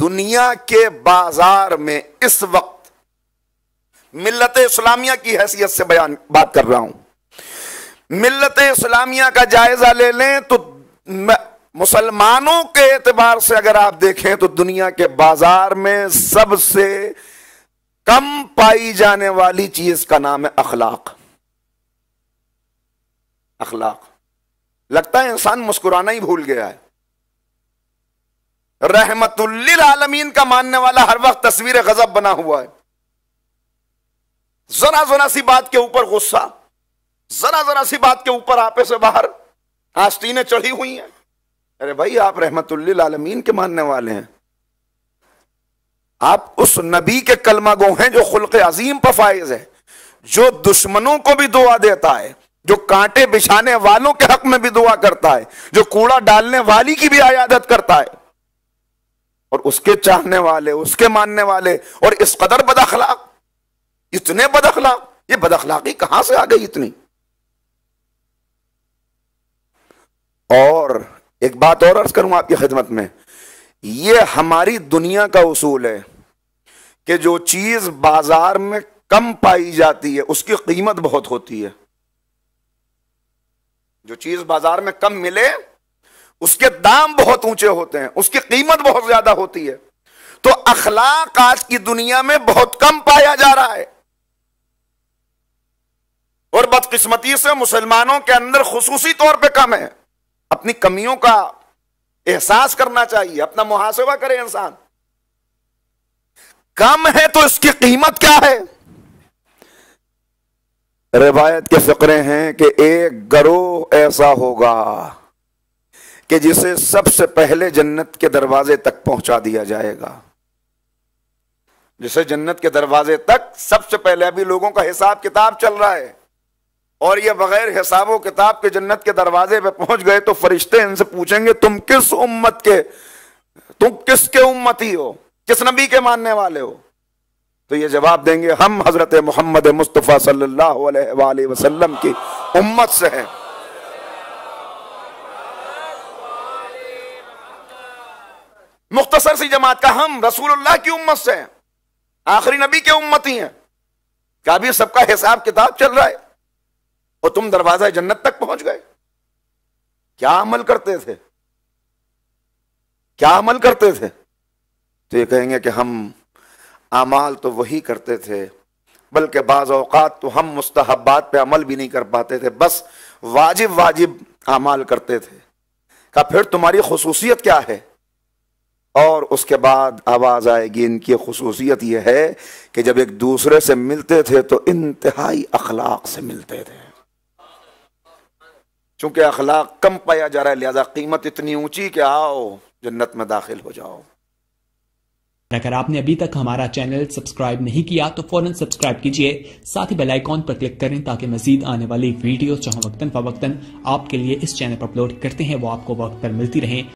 दुनिया के बाजार में इस वक्त मिलत इस्लामिया की हैसियत से बयान बात कर रहा हूं मिलत इस्लामिया का जायजा ले लें तो मुसलमानों के एतबार से अगर आप देखें तो दुनिया के बाजार में सबसे कम पाई जाने वाली चीज का नाम है अखलाक अखलाक लगता है इंसान मुस्कुराना ही भूल गया है रहमतुल्लिल आलमीन का मानने वाला हर वक्त तस्वीर गजब बना हुआ है जरा जरा सी बात के ऊपर गुस्सा जरा जरा सी बात के ऊपर आपे से बाहर आस्तीने चढ़ी हुई हैं अरे भाई आप रहमतुल्लिल आलमीन के मानने वाले हैं आप उस नबी के कलमा गो हैं जो खुल्क अजीम पर फायज है जो दुश्मनों को भी दुआ देता है जो कांटे बिछाने वालों के हक में भी दुआ करता है जो कूड़ा डालने वाली की भी आयादत करता है और उसके चाहने वाले उसके मानने वाले और इस कदर बदखलाक इतने बदखलाक ये बदखलाकी कहां से आ गई इतनी और एक बात और अर्ज करूं आपकी खिदमत में ये हमारी दुनिया का उसूल है कि जो चीज बाजार में कम पाई जाती है उसकी कीमत बहुत होती है जो चीज बाजार में कम मिले उसके दाम बहुत ऊंचे होते हैं उसकी कीमत बहुत ज्यादा होती है तो अखलाक आज की दुनिया में बहुत कम पाया जा रहा है और बदकिस्मती से मुसलमानों के अंदर खसूसी तौर पे कम है अपनी कमियों का एहसास करना चाहिए अपना मुहासवा करे इंसान कम है तो इसकी कीमत क्या है रिवायत के फकरे हैं कि एक गरोह ऐसा होगा कि जिसे सबसे पहले जन्नत के दरवाजे तक पहुंचा दिया जाएगा जिसे जन्नत के दरवाजे तक सबसे पहले अभी लोगों का हिसाब किताब चल रहा है और ये बगैर हिसाबों किताब के जन्नत के दरवाजे पे पहुंच गए तो फरिश्ते इनसे पूछेंगे तुम किस उम्मत के तुम किसके उम्मती हो किस नबी के मानने वाले हो तो ये जवाब देंगे हम हजरत मोहम्मद मुस्तफ़ा सल्लल्लाहु अलैहि वसल्लम की उम्मत से हैं मुख्तसर सी जमात का हम रसूलुल्लाह की उम्मत से हैं आखिरी नबी के ही हैं क्या अभी सबका हिसाब किताब चल रहा है और तुम दरवाजा जन्नत तक पहुंच गए क्या अमल करते थे क्या अमल करते थे तो ये कहेंगे कि हम अमाल तो वही करते थे बल्कि बाज़ अवकात तो हम मुस्तहबात पे अमल भी नहीं कर पाते थे बस वाजिब वाजिब अमाल करते थे का फिर तुम्हारी खसूसियत क्या है और उसके बाद आवाज़ आएगी इनकी खसूसियत यह है कि जब एक दूसरे से मिलते थे तो इंतहाई अखलाक से मिलते थे चूंकि अखलाक कम पाया जा रहा है लिहाजा कीमत इतनी ऊंची कि आओ जन्नत में दाखिल हो जाओ अगर आपने अभी तक हमारा चैनल सब्सक्राइब नहीं किया तो फौरन सब्सक्राइब कीजिए साथ ही बेल आइकॉन पर क्लिक करें ताकि मजीद आने वाली वीडियो चाहे वक्तन फवक्तन आपके लिए इस चैनल पर अपलोड करते हैं वो आपको वक्त पर मिलती रहें